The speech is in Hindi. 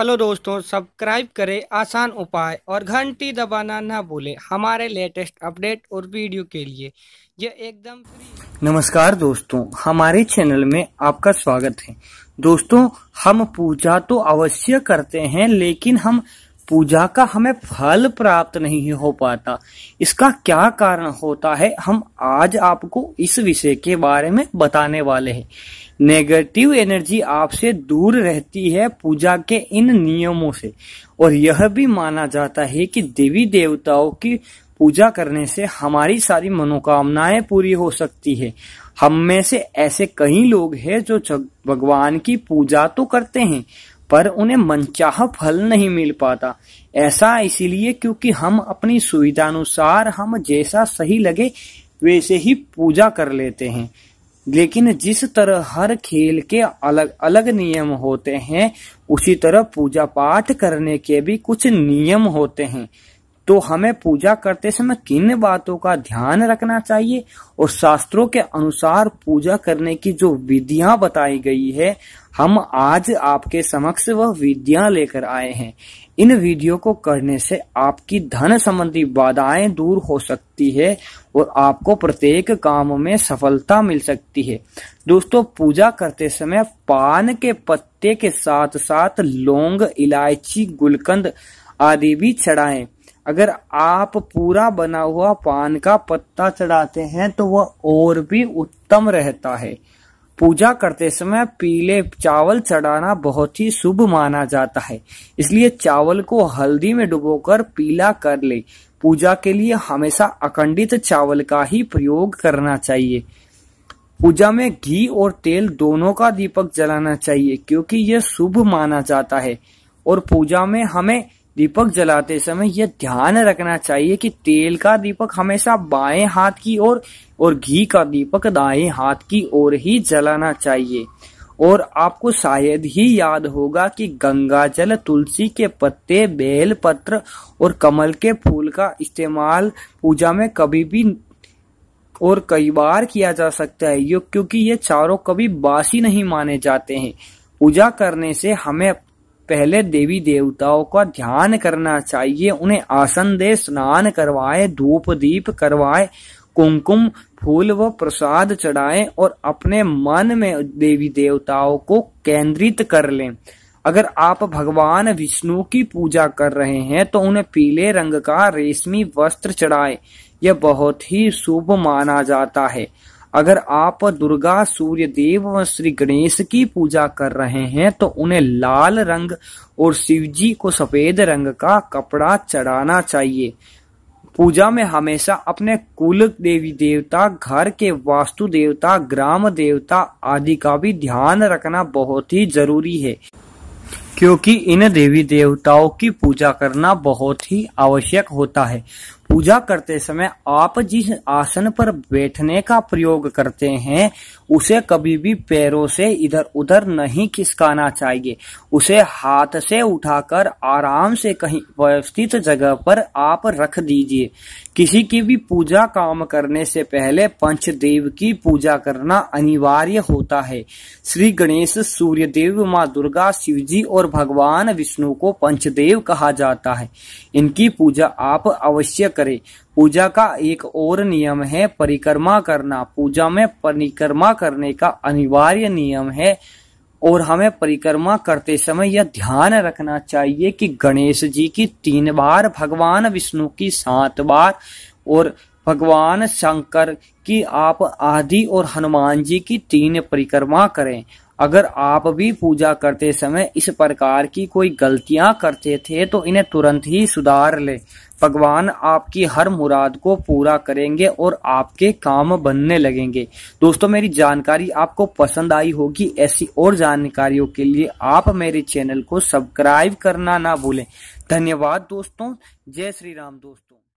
हेलो दोस्तों सब्सक्राइब करें आसान उपाय और घंटी दबाना ना भूलें हमारे लेटेस्ट अपडेट और वीडियो के लिए यह एकदम फ्री नमस्कार दोस्तों हमारे चैनल में आपका स्वागत है दोस्तों हम पूजा तो अवश्य करते हैं लेकिन हम पूजा का हमें फल प्राप्त नहीं हो पाता इसका क्या कारण होता है हम आज आपको इस विषय के बारे में बताने वाले हैं नेगेटिव एनर्जी आपसे दूर रहती है पूजा के इन नियमों से और यह भी माना जाता है कि देवी देवताओं की पूजा करने से हमारी सारी मनोकामनाएं पूरी हो सकती है हम में से ऐसे कई लोग हैं जो भगवान की पूजा तो करते हैं पर उन्हें मनचाहा फल नहीं मिल पाता ऐसा इसीलिए क्योंकि हम अपनी सुविधानुसार हम जैसा सही लगे वैसे ही पूजा कर लेते हैं लेकिन जिस तरह हर खेल के अलग अलग नियम होते हैं उसी तरह पूजा पाठ करने के भी कुछ नियम होते हैं तो हमें पूजा करते समय किन बातों का ध्यान रखना चाहिए और शास्त्रों के अनुसार पूजा करने की जो विधियां बताई गई है हम आज आपके समक्ष वह विधियां लेकर आए हैं इन वीडियो को करने से आपकी धन संबंधी बाधाएं दूर हो सकती है और आपको प्रत्येक काम में सफलता मिल सकती है दोस्तों पूजा करते समय पान के पत्ते के साथ साथ लौंग इलायची गुलकंद आदि भी चढ़ाएं अगर आप पूरा बना हुआ पान का पत्ता चढ़ाते हैं तो वह और भी उत्तम रहता है पूजा करते समय पीले चावल चढ़ाना बहुत ही शुभ माना जाता है इसलिए चावल को हल्दी में डुबोकर पीला कर ले पूजा के लिए हमेशा अखंडित चावल का ही प्रयोग करना चाहिए पूजा में घी और तेल दोनों का दीपक जलाना चाहिए क्योंकि यह शुभ माना जाता है और पूजा में हमें दीपक जलाते समय यह ध्यान रखना चाहिए कि तेल का दीपक हमेशा बाएं हाथ की ओर और, और घी का दीपक दाएं हाथ की ओर ही जलाना चाहिए और आपको शायद ही याद होगा कि गंगा जल तुलसी के पत्ते बेल पत्र और कमल के फूल का इस्तेमाल पूजा में कभी भी और कई बार किया जा सकता है क्योंकि ये चारों कभी बासी नहीं माने जाते हैं पूजा करने से हमें पहले देवी देवताओं का ध्यान करना चाहिए उन्हें आसन दे स्नान करवाए धूप दीप करवाए कुमकुम फूल व प्रसाद चढ़ाएं और अपने मन में देवी देवताओं को केंद्रित कर लें अगर आप भगवान विष्णु की पूजा कर रहे हैं तो उन्हें पीले रंग का रेशमी वस्त्र चढ़ाए यह बहुत ही शुभ माना जाता है अगर आप दुर्गा सूर्य देव व श्री गणेश की पूजा कर रहे हैं तो उन्हें लाल रंग और शिवजी को सफेद रंग का कपड़ा चढ़ाना चाहिए पूजा में हमेशा अपने कुल देवी देवता घर के वास्तु देवता ग्राम देवता आदि का भी ध्यान रखना बहुत ही जरूरी है क्योंकि इन देवी देवताओं की पूजा करना बहुत ही आवश्यक होता है पूजा करते समय आप जिस आसन पर बैठने का प्रयोग करते हैं उसे कभी भी पैरों से इधर उधर नहीं खिसकाना चाहिए उसे हाथ से उठाकर आराम से कहीं व्यवस्थित जगह पर आप रख दीजिए किसी की भी पूजा काम करने से पहले पंचदेव की पूजा करना अनिवार्य होता है श्री गणेश सूर्य देव माँ दुर्गा शिव जी और भगवान विष्णु को पंचदेव कहा जाता है इनकी पूजा आप अवश्य करें पूजा का एक और नियम है परिक्रमा करना पूजा में परिक्रमा करने का अनिवार्य नियम है और हमें परिक्रमा करते समय यह ध्यान रखना चाहिए कि गणेश जी की तीन बार भगवान विष्णु की सात बार और भगवान शंकर की आप आदि और हनुमान जी की तीन परिक्रमा करें अगर आप भी पूजा करते समय इस प्रकार की कोई गलतियां करते थे तो इन्हें तुरंत ही सुधार ले भगवान आपकी हर मुराद को पूरा करेंगे और आपके काम बनने लगेंगे दोस्तों मेरी जानकारी आपको पसंद आई होगी ऐसी और जानकारियों के लिए आप मेरे चैनल को सब्सक्राइब करना ना भूलें धन्यवाद दोस्तों जय श्री राम दोस्तों